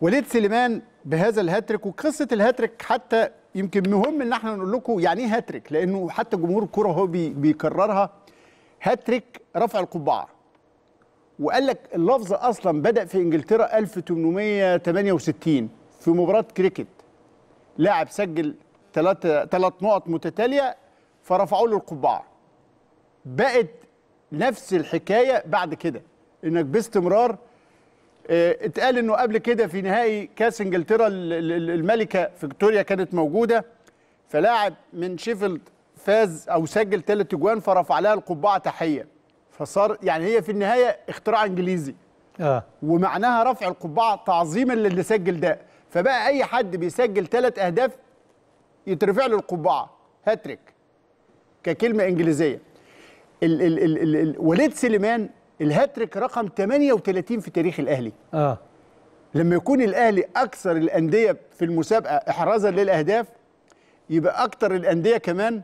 وليد سليمان بهذا الهاتريك وقصه الهاتريك حتى يمكن مهم ان احنا نقول لكم يعني ايه هاتريك لانه حتى جمهور الكوره هو بيكررها هاتريك رفع القبعه وقال لك اللفظ اصلا بدا في انجلترا 1868 في مباراه كريكت لاعب سجل ثلاث ثلاث نقط متتاليه فرفعوا له القبعه بقت نفس الحكايه بعد كده انك باستمرار آه، اتقال انه قبل كده في نهائي كاس انجلترا الملكه فيكتوريا كانت موجوده فلاعب من شيفيلد فاز او سجل ثلاث اجوان فرفع لها القبعه تحيه فصار يعني هي في النهايه اختراع انجليزي اه ومعناها رفع القبعه تعظيما للي سجل ده فبقى اي حد بيسجل ثلاث اهداف يترفع له القبعه هاتريك ككلمه انجليزيه ال ال ال ال ال وليد سليمان الهاتريك رقم 38 في تاريخ الاهلي اه لما يكون الاهلي اكثر الانديه في المسابقه احرازا للاهداف يبقى اكثر الانديه كمان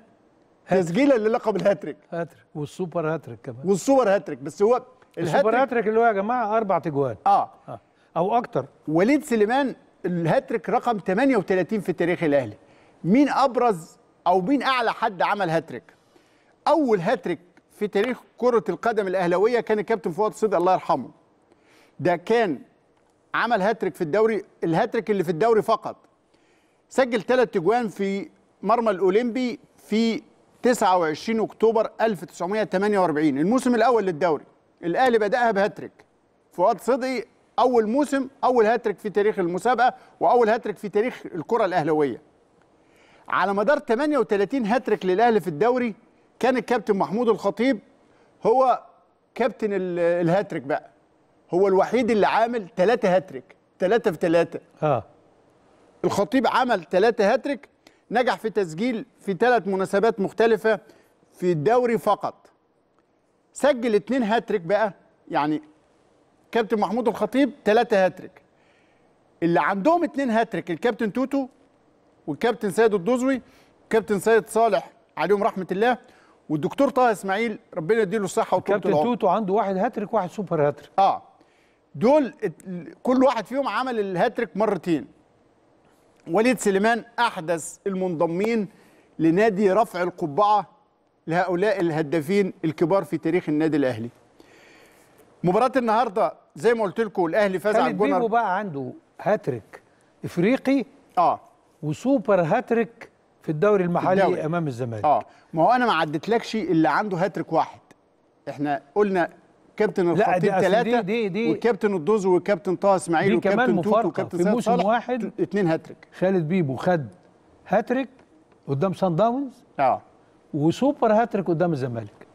تسجيلا للقب الهاتريك هاتريك والسوبر هاتريك كمان والسوبر هاتريك بس هو السوبر هاتريك اللي هو يا جماعه اربع تجوان آه. اه او اكثر وليد سليمان الهاتريك رقم 38 في تاريخ الاهلي مين ابرز او مين اعلى حد عمل هاتريك اول هاتريك في تاريخ كرة القدم الأهلاوية كان الكابتن فؤاد صدقي الله يرحمه ده كان عمل هاتريك في الدوري الهاتريك اللي في الدوري فقط سجل ثلاث اجوان في مرمى الاولمبي في 29 اكتوبر 1948 الموسم الاول للدوري الاهلي بداها بهاتريك فؤاد صدقي اول موسم اول هاتريك في تاريخ المسابقه واول هاتريك في تاريخ الكره الاهلاويه على مدار 38 هاتريك للاهلي في الدوري كان الكابتن محمود الخطيب هو كابتن الهاتريك بقى هو الوحيد اللي عامل ثلاثة هاتريك ثلاثة في ثلاثة اه الخطيب عمل ثلاثة هاتريك نجح في تسجيل في ثلاث مناسبات مختلفة في الدوري فقط سجل اثنين هاتريك بقى يعني كابتن محمود الخطيب ثلاثة هاتريك اللي عندهم اثنين هاتريك الكابتن توتو والكابتن سيد الدوزوي والكابتن سيد صالح عليهم رحمة الله والدكتور طه اسماعيل ربنا يديله الصحه وطول العمر كابتن توتو عنده واحد هاتريك واحد سوبر هاتريك اه دول كل واحد فيهم عمل الهاتريك مرتين وليد سليمان احدث المنضمين لنادي رفع القبعه لهؤلاء الهدافين الكبار في تاريخ النادي الاهلي مباراه النهارده زي ما قلت لكم الاهلي فاز على الجونر بيبو بقى عنده هاتريك افريقي اه وسوبر هاتريك في الدوري المحلي الدوري. امام الزمالك اه ما هو انا ما عدتلكش اللي عنده هاتريك واحد احنا قلنا كابتن الخطيب ثلاثه دي دي وكابتن الدوز وكابتن طه اسماعيل وكابتن توت وكابتن في موسم واحد اثنين هاتريك خالد بيبو خد هاتريك قدام سان داونز اه وسوبر هاتريك قدام الزمالك